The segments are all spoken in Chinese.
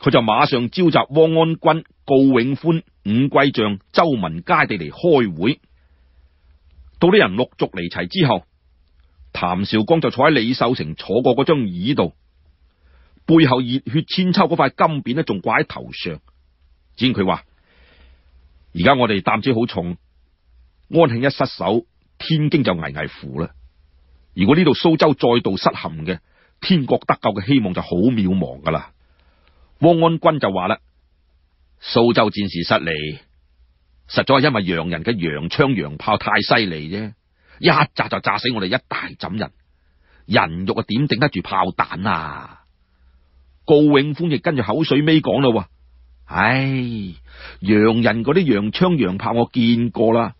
佢就马上召集汪安军、告永欢、伍桂将、周文佳地嚟开会。到啲人陆续嚟齐之后，谭绍光就坐喺李秀成坐过嗰张椅度，背后热血千秋嗰块金匾呢，仲挂喺头上。只见佢话：而家我哋担子好重，安庆一失守，天津就危危乎啦。如果呢度苏州再度失陷嘅，天国得救嘅希望就好渺茫噶啦。汪安军就话啦：苏州战事失利，实在系因为洋人嘅洋枪洋炮太犀利啫，一炸就炸死我哋一大枕人，人肉啊点顶得住炮弹啊？高永峰亦跟住口水尾讲啦：，唉，洋人嗰啲洋枪洋炮我见过啦，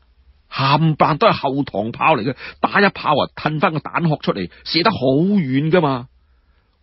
冚棒都系后膛炮嚟嘅，打一炮啊，褪翻个弹壳出嚟，射得好远噶嘛。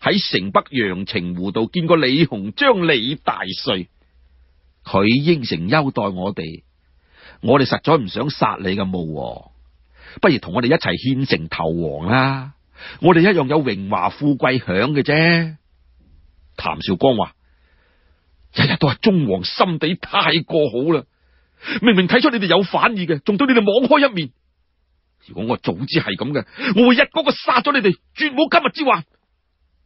喺城北阳晴湖度见过李鸿章、李大帅，佢应承优待我哋，我哋实在唔想杀你嘅雾，不如同我哋一齐献城投王啦。我哋一样有荣华富贵享嘅啫。谭少光话：，日日都系中王，心地太过好啦，明明睇出你哋有反意嘅，仲对你哋网开一面。如果我早知系咁嘅，我一嗰个杀咗你哋，绝冇今日之患。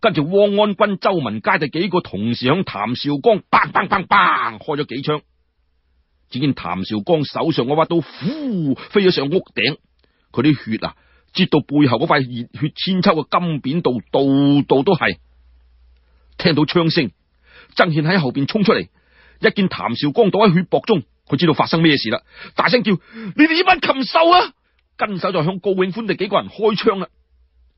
跟住汪安军、周文佳就几个同事响谭绍光砰砰砰砰开咗几枪，只见谭绍光手上嘅把刀呼飞咗上屋顶，佢啲血啊，接到背后嗰块热血千秋嘅金匾度，度度都系。听到枪声，曾宪喺后边冲出嚟，一见谭绍光倒喺血泊中，佢知道发生咩事啦，大声叫：你哋呢班禽兽啊！跟手就向高永欢哋几个人开枪啦。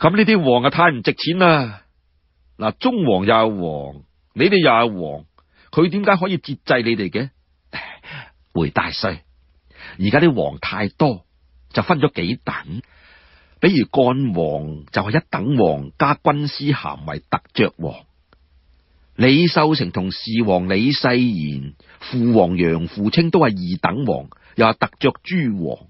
咁呢啲王啊太唔值钱啦！嗱，中王又系王，你哋又系王，佢点解可以节制你哋嘅？回大帅，而家啲王太多，就分咗几等。比如干王就系一等王，加军师衔为特爵王。李秀成同侍王李世贤、父王杨父清都系二等王，又系特爵诸王。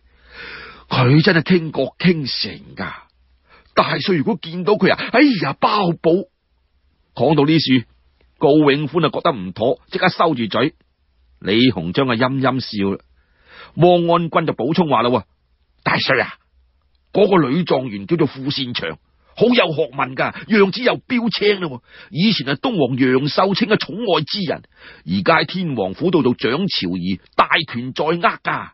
佢真系倾国倾城噶，大帅如果见到佢啊，哎呀，包保！讲到呢处，高永欢啊觉得唔妥，即刻收住嘴。李鸿章啊阴阴笑啦，汪安君就补充话啦：，大帅啊，嗰个女状元叫做傅善祥，好有学问噶，样子又标青啦，以前系东王杨秀清嘅宠爱之人，而家喺天王府度做掌朝，大权在握噶。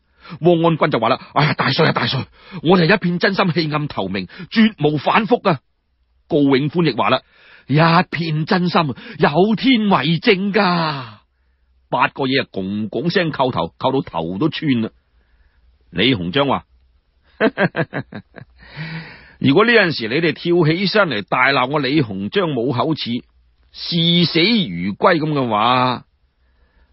汪安军就话啦：，哎呀，大帅啊，大帅，我哋一片真心，弃暗投明，绝无反覆啊！高永欢亦话啦：，一片真心，有天为证噶。八个嘢啊，拱拱声叩头，叩到头都穿啦。李鸿章话：，如果呢阵时你哋跳起身嚟大闹我李鸿章冇口齿，视死如归咁嘅话。